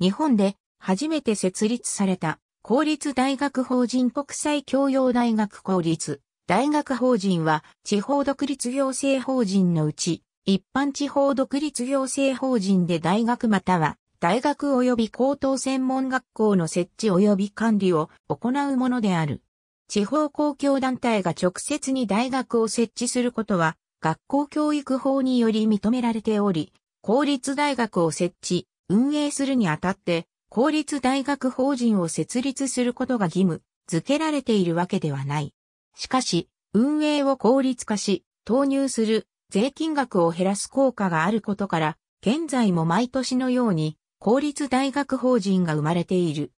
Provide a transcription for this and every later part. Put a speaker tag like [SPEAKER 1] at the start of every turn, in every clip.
[SPEAKER 1] 日本で初めて設立された公立大学法人国際教養大学公立大学法人は地方独立行政法人のうち一般地方独立行政法人で大学または大学及び高等専門学校の設置及び管理を行うものである。地方公共団体が直接に大学を設置することは学校教育法により認められており、公立大学を設置、運営するにあたって、公立大学法人を設立することが義務付けられているわけではない。しかし、運営を効率化し、投入する税金額を減らす効果があることから、現在も毎年のように公立大学法人が生まれている。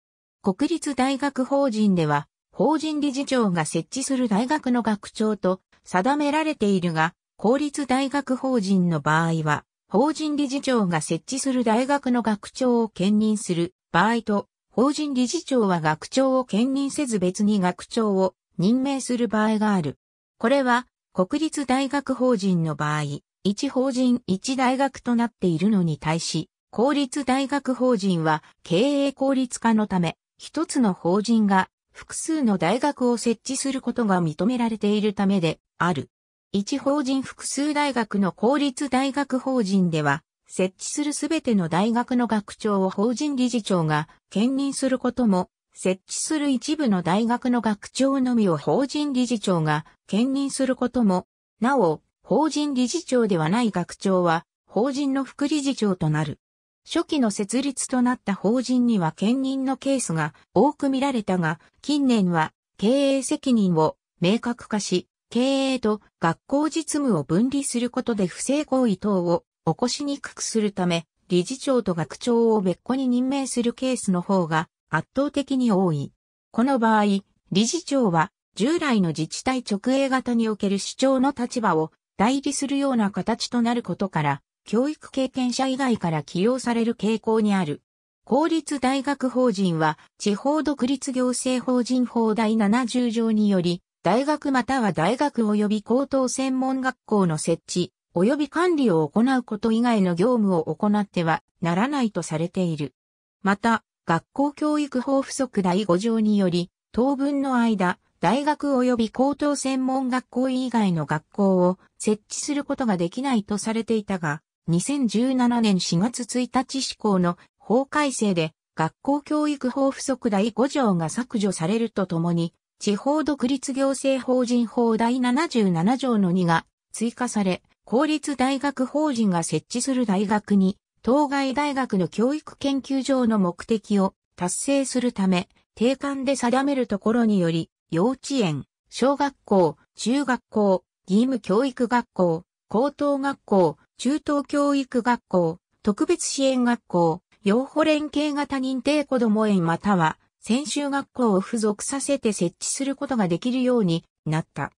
[SPEAKER 1] 国立大学法人では、法人理事長が設置する大学の学長と定められているが、公立大学法人の場合は、法人理事長が設置する大学の学長を兼任する場合と、法人理事長は学長を兼任せず別に学長を任命する場合がある。これは、国立大学法人の場合、一法人一大学となっているのに対し、公立大学法人は経営効率化のため、一つの法人が複数の大学を設置することが認められているためである。一法人複数大学の公立大学法人では、設置するすべての大学の学長を法人理事長が兼任することも、設置する一部の大学の学長のみを法人理事長が兼任することも、なお、法人理事長ではない学長は、法人の副理事長となる。初期の設立となった法人には兼任のケースが多く見られたが、近年は経営責任を明確化し、経営と学校実務を分離することで不正行為等を起こしにくくするため、理事長と学長を別個に任命するケースの方が圧倒的に多い。この場合、理事長は従来の自治体直営型における主張の立場を代理するような形となることから、教育経験者以外から起用される傾向にある。公立大学法人は地方独立行政法人法第70条により大学または大学及び高等専門学校の設置、及び管理を行うこと以外の業務を行ってはならないとされている。また、学校教育法附則第5条により、当分の間、大学及び高等専門学校以外の学校を設置することができないとされていたが、2017年4月1日施行の法改正で、学校教育法附則第5条が削除されるとともに、地方独立行政法人法第77条の2が追加され、公立大学法人が設置する大学に、当該大学の教育研究上の目的を達成するため、定款で定めるところにより、幼稚園、小学校、中学校、義務教育学校、高等学校、中等教育学校、特別支援学校、養護連携型認定子ども園または専修学校を付属させて設置することができるようになった。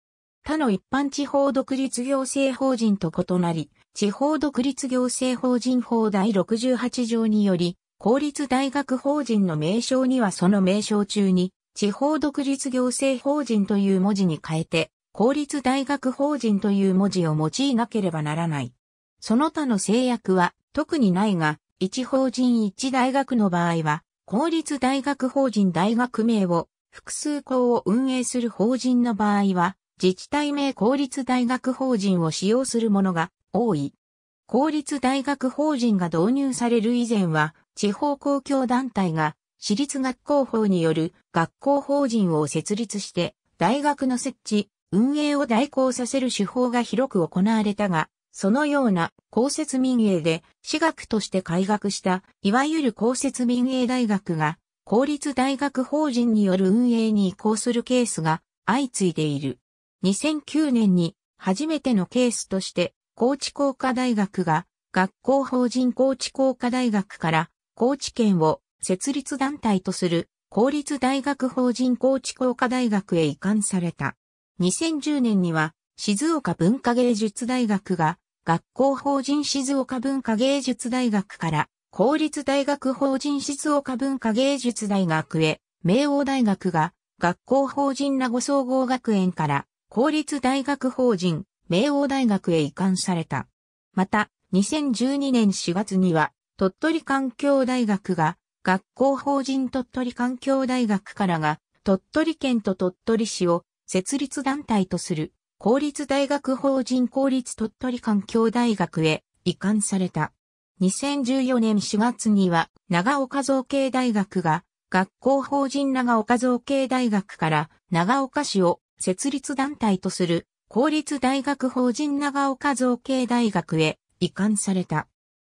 [SPEAKER 1] 他の一般地方独立行政法人と異なり、地方独立行政法人法第68条により、公立大学法人の名称にはその名称中に、地方独立行政法人という文字に変えて、公立大学法人という文字を用いなければならない。その他の制約は特にないが、一法人一大学の場合は、公立大学法人大学名を複数校を運営する法人の場合は、自治体名公立大学法人を使用するものが多い。公立大学法人が導入される以前は、地方公共団体が私立学校法による学校法人を設立して、大学の設置、運営を代行させる手法が広く行われたが、そのような公設民営で私学として開学した、いわゆる公設民営大学が、公立大学法人による運営に移行するケースが相次いでいる。2009年に初めてのケースとして、高知工科大学が学校法人高知工科大学から高知県を設立団体とする公立大学法人高知工科大学へ移管された。2010年には静岡文化芸術大学が学校法人静岡文化芸術大学から公立大学法人静岡文化芸術大学へ、明王大学が学校法人名護総合学園から公立大学法人明王大学へ移管された。また、2012年4月には鳥取環境大学が学校法人鳥取環境大学からが鳥取県と鳥取市を設立団体とする公立大学法人公立鳥取環境大学へ移管された。2014年4月には長岡造形大学が学校法人長岡造形大学から長岡市を設立団体とする公立大学法人長岡造形大学へ移管された。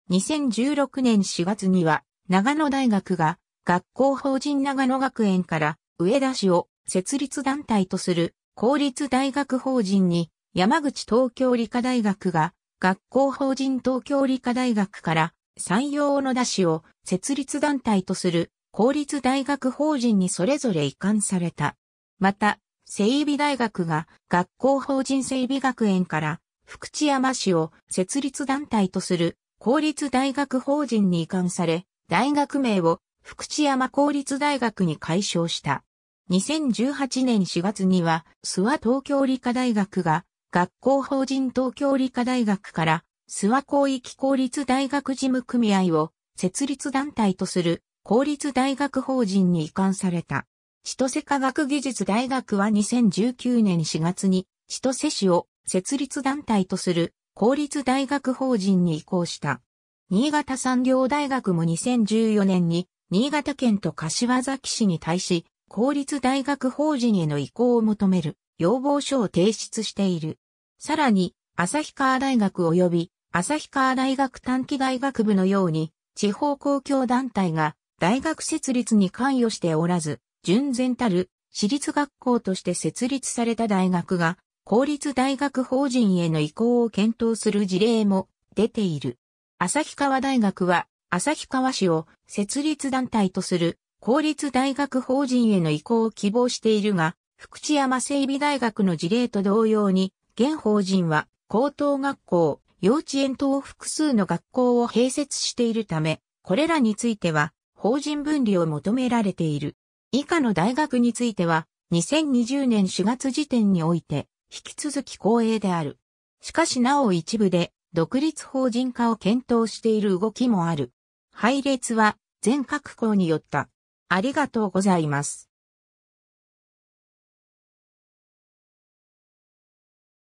[SPEAKER 1] 2016年4月には長野大学が学校法人長野学園から上田市を設立団体とする公立大学法人に山口東京理科大学が学校法人東京理科大学から山陽の田市を設立団体とする公立大学法人にそれぞれ移管された。また、整備大学が学校法人整備学園から福知山市を設立団体とする公立大学法人に移管され、大学名を福知山公立大学に改称した。2018年4月には、諏訪東京理科大学が、学校法人東京理科大学から、諏訪広域公立大学事務組合を設立団体とする公立大学法人に移管された。千歳科学技術大学は2019年4月に千歳市を設立団体とする公立大学法人に移行した。新潟産業大学も2014年に新潟県と柏崎市に対し公立大学法人への移行を求める要望書を提出している。さらに、旭川大学及び旭川大学短期大学部のように、地方公共団体が大学設立に関与しておらず、純然たる私立学校として設立された大学が、公立大学法人への移行を検討する事例も出ている。旭川大学は、旭川市を設立団体とする公立大学法人への移行を希望しているが、福知山整備大学の事例と同様に、現法人は高等学校、幼稚園等複数の学校を併設しているため、これらについては法人分離を求められている。以下の大学については、2020年4月時点において、引き続き公営である。しかしなお一部で、独立法人化を検討している動きもある。配列は、全各校によったありがとうございます。